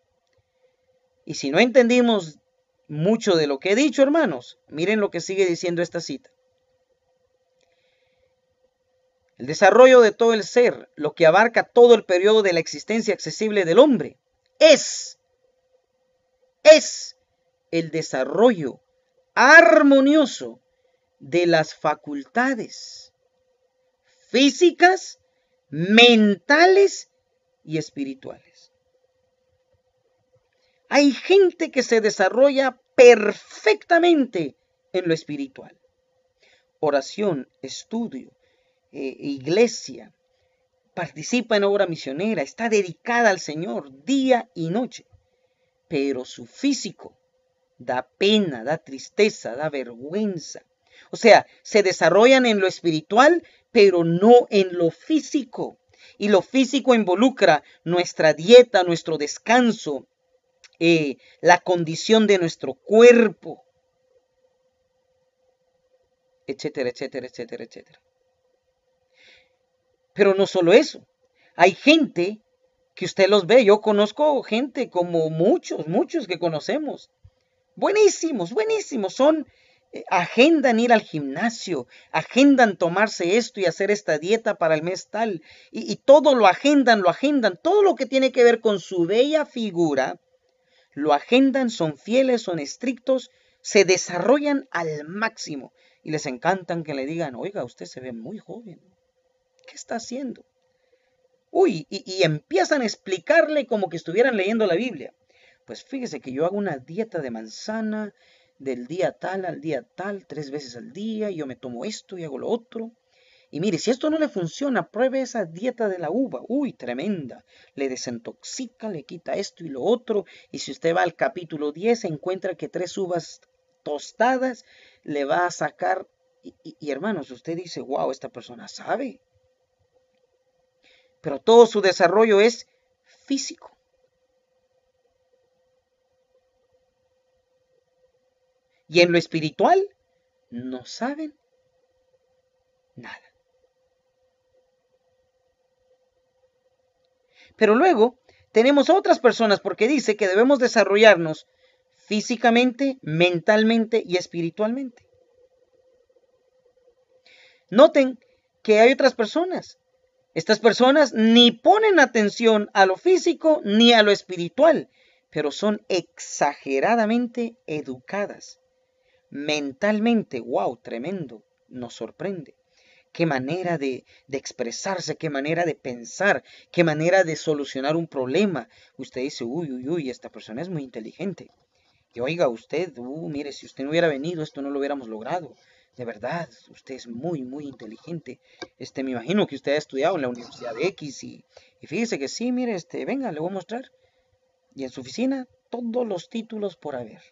Y si no entendimos mucho de lo que he dicho, hermanos. Miren lo que sigue diciendo esta cita. El desarrollo de todo el ser, lo que abarca todo el periodo de la existencia accesible del hombre, es, es el desarrollo armonioso de las facultades físicas, mentales y espirituales. Hay gente que se desarrolla perfectamente en lo espiritual. Oración, estudio, eh, iglesia, participa en obra misionera, está dedicada al Señor día y noche, pero su físico da pena, da tristeza, da vergüenza. O sea, se desarrollan en lo espiritual, pero no en lo físico. Y lo físico involucra nuestra dieta, nuestro descanso, eh, la condición de nuestro cuerpo, etcétera, etcétera, etcétera, etcétera. Pero no solo eso, hay gente que usted los ve, yo conozco gente como muchos, muchos que conocemos, buenísimos, buenísimos, son eh, agendan ir al gimnasio, agendan tomarse esto y hacer esta dieta para el mes tal, y, y, todo lo agendan, lo agendan, todo lo que tiene que ver con su bella figura, lo agendan, son fieles, son estrictos, se desarrollan al máximo y les encantan que le digan, oiga, usted se ve muy joven, ¿qué está haciendo? Uy, y, empiezan a explicarle como que estuvieran leyendo la Biblia. Pues fíjese que yo hago una dieta de manzana del día tal al día tal, tres veces al día, yo me tomo esto y hago lo otro. Y mire, si esto no le funciona, pruebe esa dieta de la uva. Uy, tremenda. Le desintoxica, le quita esto y lo otro. Y si usted va al capítulo 10, encuentra que tres uvas tostadas le va a sacar. Y, hermanos, usted dice, wow, esta persona sabe. Pero todo su desarrollo es físico. Y en lo espiritual, no saben nada. Pero luego tenemos otras personas porque dice que debemos desarrollarnos físicamente, mentalmente y espiritualmente. Noten que hay otras personas. Estas personas ni ponen atención a lo físico ni a lo espiritual, pero son exageradamente educadas. Mentalmente, wow, tremendo, nos sorprende qué manera de, expresarse, qué manera de pensar, qué manera de solucionar un problema. Usted dice, uy, uy, uy, esta persona es muy inteligente. Y oiga usted, uh, mire, si usted no hubiera venido, esto no lo hubiéramos logrado. De verdad, usted es muy, muy inteligente. Este, me imagino que usted ha estudiado en la Universidad de X y, y fíjese que sí, mire, este, venga, le voy a mostrar. Y en su oficina, todos los títulos por haber.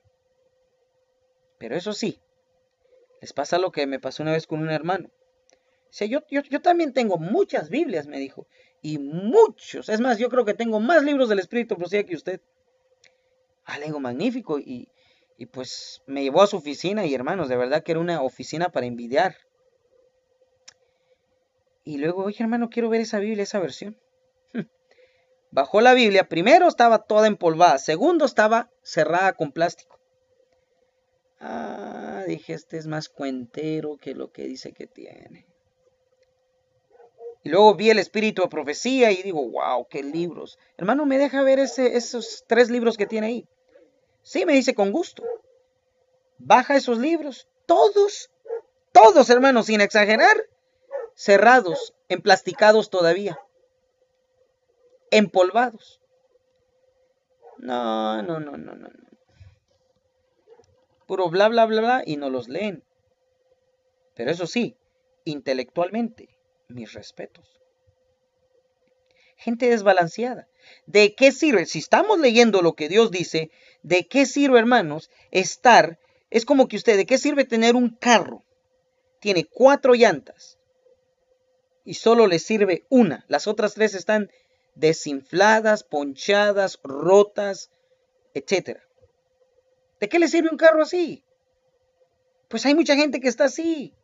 Pero eso sí, les pasa lo que me pasó una vez con un hermano yo, también tengo muchas Biblias, me dijo, y muchos. Es más, yo creo que tengo más libros del Espíritu Profecía que usted. Algo ah, magnífico. Y, y pues me llevó a su oficina y hermanos, de verdad que era una oficina para envidiar. Y luego, oye hermano, quiero ver esa Biblia, esa versión. [laughs] Bajó la Biblia, primero estaba toda empolvada, segundo estaba cerrada con plástico. Ah, dije, este es más cuentero que lo que dice que tiene. Y luego vi el espíritu de profecía y digo, wow, qué libros. Hermano, ¿me deja ver esos tres libros que tiene ahí? Sí, me dice con gusto. Baja esos libros, todos, todos, hermano, sin exagerar, cerrados, emplasticados todavía, empolvados. No, no, no, no, no. Puro bla, bla, bla, bla, y no los leen. Pero eso sí, intelectualmente mis respetos. Gente desbalanceada. ¿De qué sirve? Si estamos leyendo lo que Dios dice, ¿de qué sirve, hermanos, estar? Es como que usted, ¿de qué sirve tener un carro? Tiene cuatro llantas y solo le sirve una. Las otras tres están desinfladas, ponchadas, rotas, etc. ¿De qué le sirve un carro así? Pues hay mucha gente que está así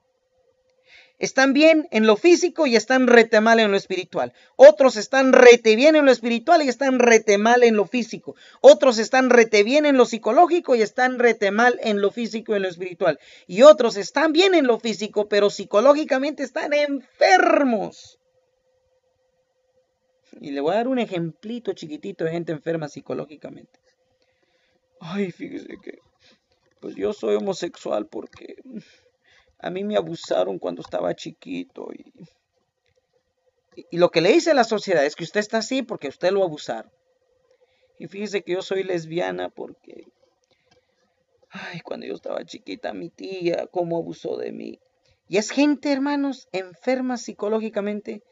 están bien en lo físico y están rete mal en lo espiritual. Otros están rete bien en lo espiritual y están rete mal en lo físico. Otros están rete bien en lo psicológico y están rete mal en lo físico y en lo espiritual. Y otros están bien en lo físico, pero psicológicamente están enfermos. Y le voy a dar un ejemplito chiquitito de gente enferma psicológicamente. Ay, fíjese que pues yo soy homosexual porque a mí me abusaron cuando estaba chiquito y, lo que le dice a la sociedad es que usted está así porque usted lo abusaron. Y fíjese que yo soy lesbiana porque, ay, cuando yo estaba chiquita, mi tía, cómo abusó de mí. Y es gente, hermanos, enferma psicológicamente.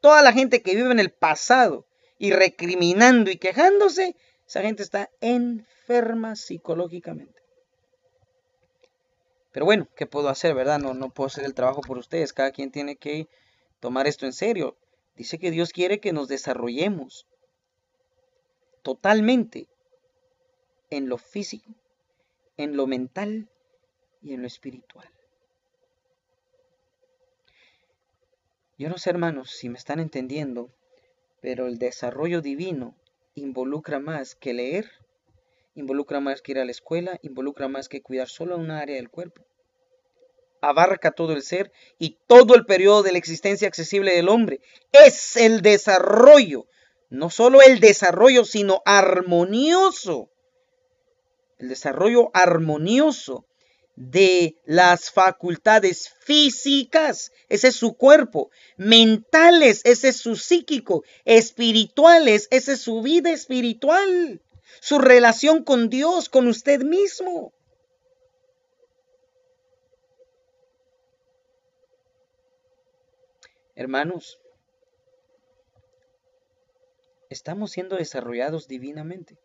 Toda la gente que vive en el pasado y recriminando y quejándose, esa gente está enferma psicológicamente. Pero bueno, ¿qué puedo hacer, verdad? No, no puedo hacer el trabajo por ustedes. Cada quien tiene que tomar esto en serio. Dice que Dios quiere que nos desarrollemos totalmente en lo físico, en lo mental y en lo espiritual. Yo no sé, hermanos, si me están entendiendo, pero el desarrollo divino involucra más que leer involucra más que ir a la escuela, involucra más que cuidar solo una área del cuerpo. Abarca todo el ser y todo el periodo de la existencia accesible del hombre. Es el desarrollo, no solo el desarrollo, sino armonioso. El desarrollo armonioso de las facultades físicas, ese es su cuerpo, mentales, ese es su psíquico, espirituales, ese es su vida espiritual su relación con Dios, con usted mismo. Hermanos, estamos siendo desarrollados divinamente.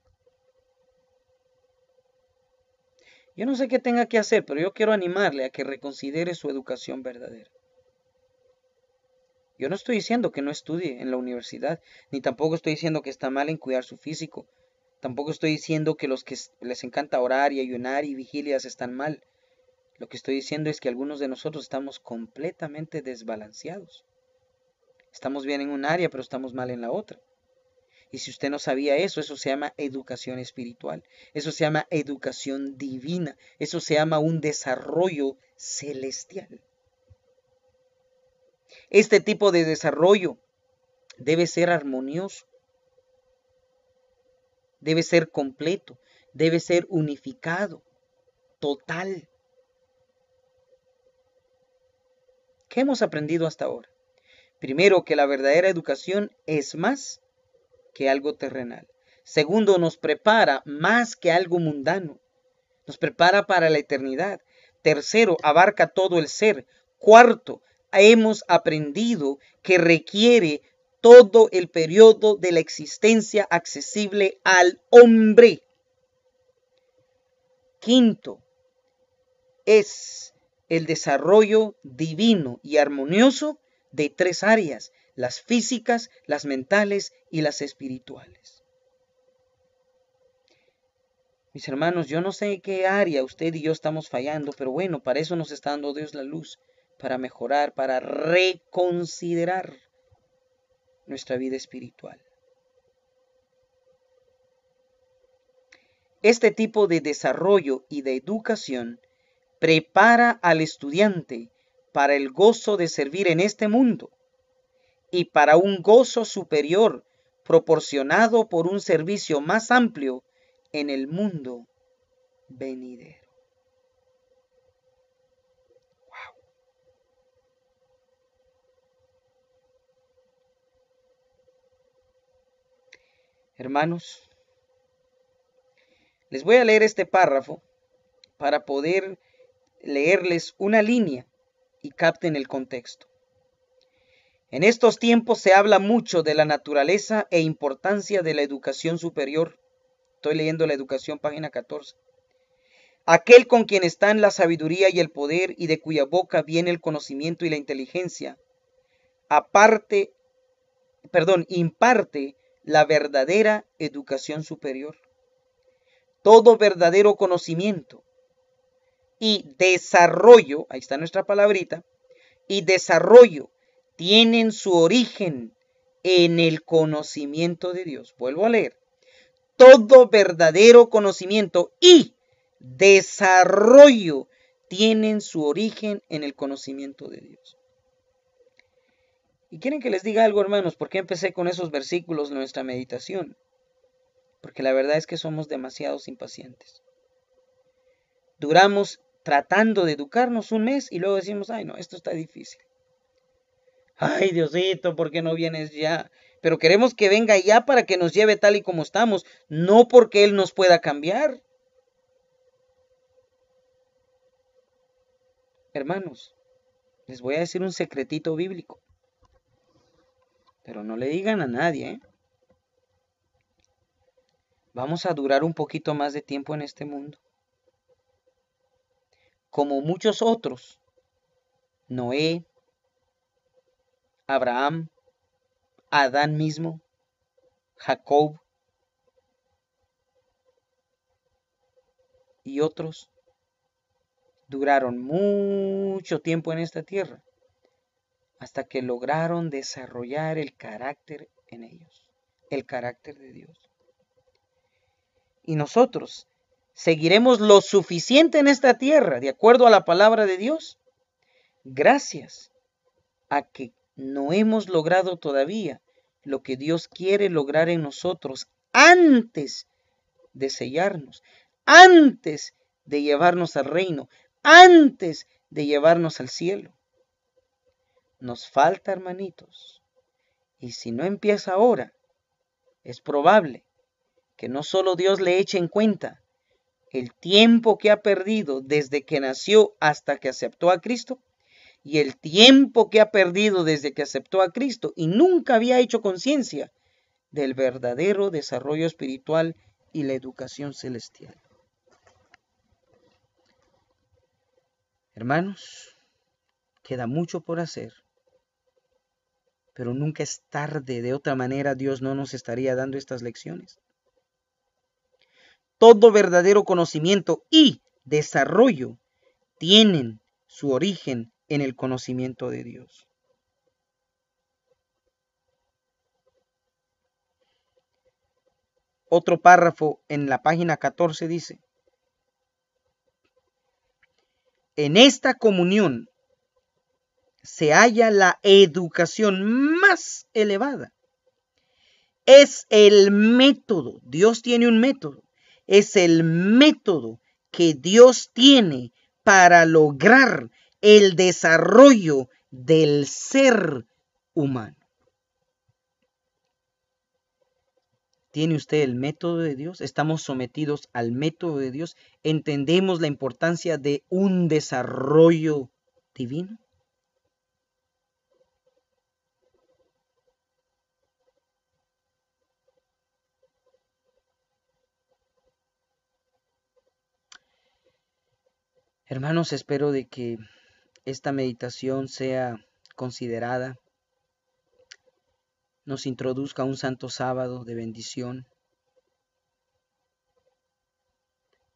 Yo no sé qué tenga que hacer, pero yo quiero animarle a que reconsidere su educación verdadera. Yo no estoy diciendo que no estudie en la universidad, ni tampoco estoy diciendo que está mal en cuidar su físico, Tampoco estoy diciendo que los que les encanta orar y ayunar y vigilias están mal. Lo que estoy diciendo es que algunos de nosotros estamos completamente desbalanceados. Estamos bien en un área, pero estamos mal en la otra. Y si usted no sabía eso, eso se llama educación espiritual, eso se llama educación divina, eso se llama un desarrollo celestial. Este tipo de desarrollo debe ser armonioso, debe ser completo, debe ser unificado, total. ¿Qué hemos aprendido hasta ahora? Primero, que la verdadera educación es más que algo terrenal. Segundo, nos prepara más que algo mundano. Nos prepara para la eternidad. Tercero, abarca todo el ser. Cuarto, hemos aprendido que requiere todo el periodo de la existencia accesible al hombre. Quinto, es el desarrollo divino y armonioso de tres áreas, las físicas, las mentales y las espirituales. Mis hermanos, yo no sé qué área usted y yo estamos fallando, pero bueno, para eso nos está dando Dios la luz, para mejorar, para reconsiderar nuestra vida espiritual. Este tipo de desarrollo y de educación prepara al estudiante para el gozo de servir en este mundo y para un gozo superior proporcionado por un servicio más amplio en el mundo venidero. Hermanos, les voy a leer este párrafo para poder leerles una línea y capten el contexto. En estos tiempos se habla mucho de la naturaleza e importancia de la educación superior. Estoy leyendo la educación, página 14. Aquel con quien están la sabiduría y el poder y de cuya boca viene el conocimiento y la inteligencia, aparte, perdón, imparte la verdadera educación superior, todo verdadero conocimiento y desarrollo, ahí está nuestra palabrita, y desarrollo tienen su origen en el conocimiento de Dios. Vuelvo a leer. Todo verdadero conocimiento y desarrollo tienen su origen en el conocimiento de Dios. Y quieren que les diga algo, hermanos, ¿Por qué empecé con esos versículos nuestra meditación? Porque la verdad es que somos demasiados impacientes. Duramos tratando de educarnos un mes y luego decimos, ay no, esto está difícil. Ay Diosito, ¿por qué no vienes ya? Pero queremos que venga ya para que nos lleve tal y como estamos, no porque Él nos pueda cambiar. Hermanos, les voy a decir un secretito bíblico. Pero no le digan a nadie. ¿eh? Vamos a durar un poquito más de tiempo en este mundo. Como muchos otros. Noé, Abraham, Adán mismo, Jacob y otros duraron mucho tiempo en esta tierra hasta que lograron desarrollar el carácter en ellos, el carácter de Dios. Y nosotros seguiremos lo suficiente en esta tierra, de acuerdo a la palabra de Dios, gracias a que no hemos logrado todavía lo que Dios quiere lograr en nosotros antes de sellarnos, antes de llevarnos al reino, antes de llevarnos al cielo nos falta, hermanitos. Y si no empieza ahora, es probable que no solo Dios le eche en cuenta el tiempo que ha perdido desde que nació hasta que aceptó a Cristo, y el tiempo que ha perdido desde que aceptó a Cristo y nunca había hecho conciencia del verdadero desarrollo espiritual y la educación celestial. Hermanos, queda mucho por hacer pero nunca es tarde. De otra manera, Dios no nos estaría dando estas lecciones. Todo verdadero conocimiento y desarrollo tienen su origen en el conocimiento de Dios. Otro párrafo en la página 14 dice, en esta comunión se halla la educación más elevada. Es el método, Dios tiene un método, es el método que Dios tiene para lograr el desarrollo del ser humano. ¿Tiene usted el método de Dios? ¿Estamos sometidos al método de Dios? ¿Entendemos la importancia de un desarrollo divino? Hermanos, espero de que esta meditación sea considerada, nos introduzca un santo sábado de bendición,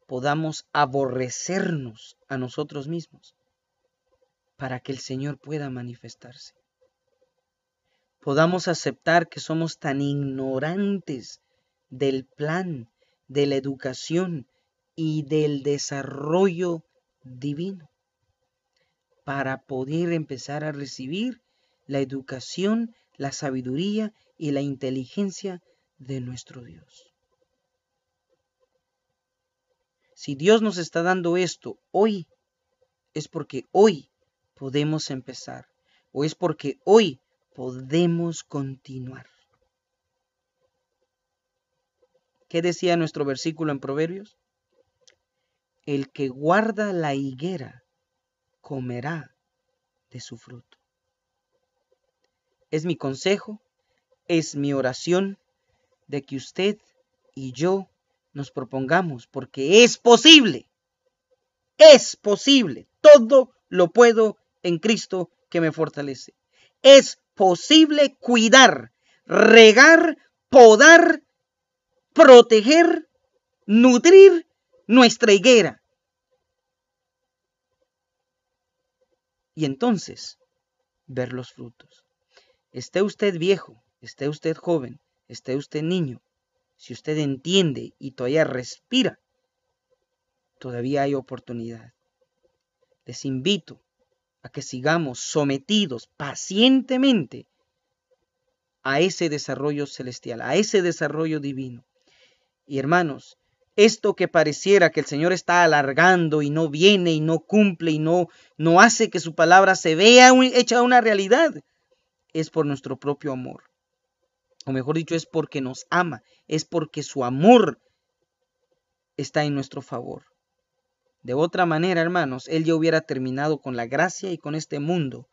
podamos aborrecernos a nosotros mismos para que el Señor pueda manifestarse, podamos aceptar que somos tan ignorantes del plan, de la educación y del desarrollo divino para poder empezar a recibir la educación, la sabiduría y la inteligencia de nuestro Dios. Si Dios nos está dando esto hoy, es porque hoy podemos empezar o es porque hoy podemos continuar. ¿Qué decía nuestro versículo en Proverbios? El que guarda la higuera comerá de su fruto. Es mi consejo, es mi oración de que usted y yo nos propongamos, porque es posible, es posible, todo lo puedo en Cristo que me fortalece. Es posible cuidar, regar, podar, proteger, nutrir nuestra higuera y entonces ver los frutos. Esté usted viejo, esté usted joven, esté usted niño, si usted entiende y todavía respira, todavía hay oportunidad. Les invito a que sigamos sometidos pacientemente a ese desarrollo celestial, a ese desarrollo divino. Y hermanos, esto que pareciera que el Señor está alargando y no viene y no cumple y no, no hace que su palabra se vea hecha una realidad, es por nuestro propio amor. O mejor dicho, es porque nos ama, es porque su amor está en nuestro favor. De otra manera, hermanos, Él ya hubiera terminado con la gracia y con este mundo.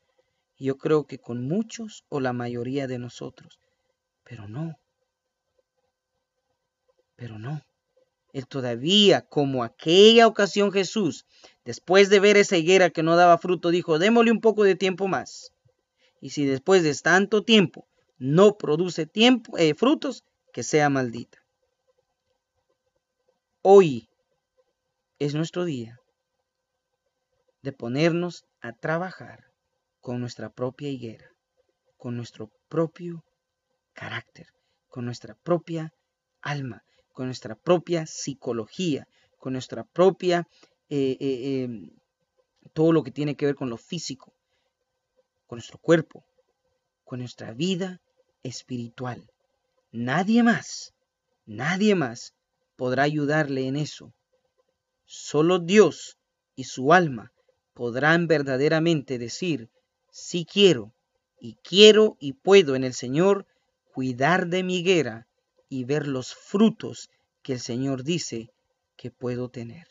yo creo que con muchos o la mayoría de nosotros. Pero no. Pero no. Él Todavía, como aquella ocasión Jesús, después de ver esa higuera que no daba fruto, dijo, démosle un poco de tiempo más. Y si después de tanto tiempo no produce tiempo, eh, frutos, que sea maldita. Hoy es nuestro día de ponernos a trabajar con nuestra propia higuera, con nuestro propio carácter, con nuestra propia alma, con nuestra propia psicología, con nuestra propia, eh, eh, em, todo lo que tiene que ver con lo físico, con nuestro cuerpo, con nuestra vida espiritual. Nadie más, nadie más podrá ayudarle en eso. Solo Dios y su alma podrán verdaderamente decir, sí quiero, y quiero y puedo en el Señor cuidar de mi higuera y ver los frutos que el Señor dice que puedo tener.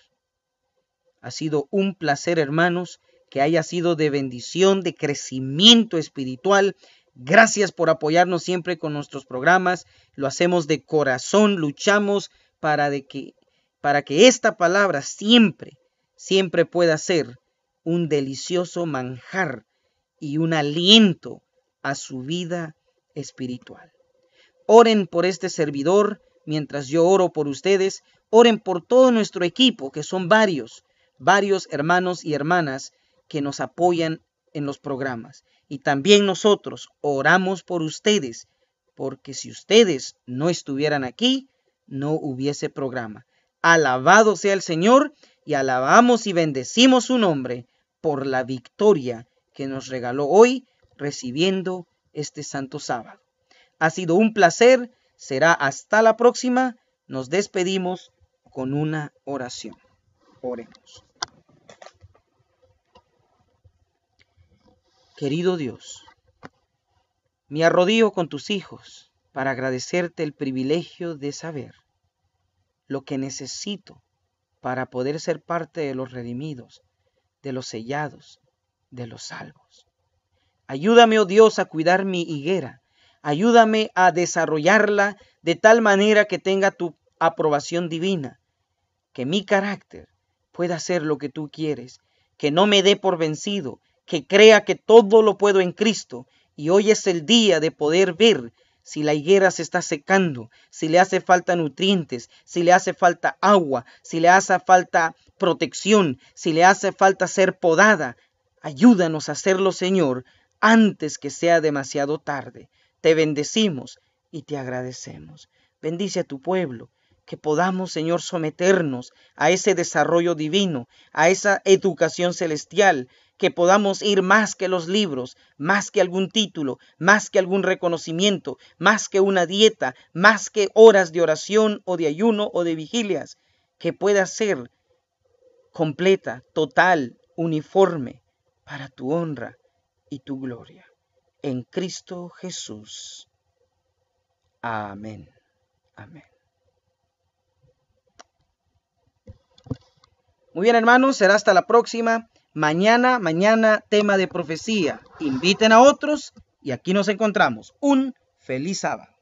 Ha sido un placer, hermanos, que haya sido de bendición, de crecimiento espiritual. Gracias por apoyarnos siempre con nuestros programas. Lo hacemos de corazón, luchamos para, de que, para que esta palabra siempre, siempre pueda ser un delicioso manjar y un aliento a su vida espiritual. Oren por este servidor mientras yo oro por ustedes. Oren por todo nuestro equipo, que son varios, varios hermanos y hermanas que nos apoyan en los programas. Y también nosotros oramos por ustedes, porque si ustedes no estuvieran aquí, no hubiese programa. Alabado sea el Señor y alabamos y bendecimos su nombre por la victoria que nos regaló hoy recibiendo este santo sábado. Ha sido un placer, será hasta la próxima. Nos despedimos con una oración. Oremos. Querido Dios, me arrodillo con tus hijos para agradecerte el privilegio de saber lo que necesito para poder ser parte de los redimidos, de los sellados, de los salvos. Ayúdame, oh Dios, a cuidar mi higuera Ayúdame a desarrollarla de tal manera que tenga tu aprobación divina, que mi carácter pueda ser lo que tú quieres, que no me dé por vencido, que crea que todo lo puedo en Cristo. Y hoy es el día de poder ver si la higuera se está secando, si le hace falta nutrientes, si le hace falta agua, si le hace falta protección, si le hace falta ser podada. Ayúdanos a hacerlo, Señor, antes que sea demasiado tarde te bendecimos y te agradecemos. Bendice a tu pueblo, que podamos, Señor, someternos a ese desarrollo divino, a esa educación celestial, que podamos ir más que los libros, más que algún título, más que algún reconocimiento, más que una dieta, más que horas de oración o de ayuno o de vigilias, que pueda ser completa, total, uniforme, para tu honra y tu gloria en Cristo Jesús. Amén. Amén. Muy bien, hermanos, será hasta la próxima. Mañana, mañana, tema de profecía. Inviten a otros y aquí nos encontramos. Un feliz sábado.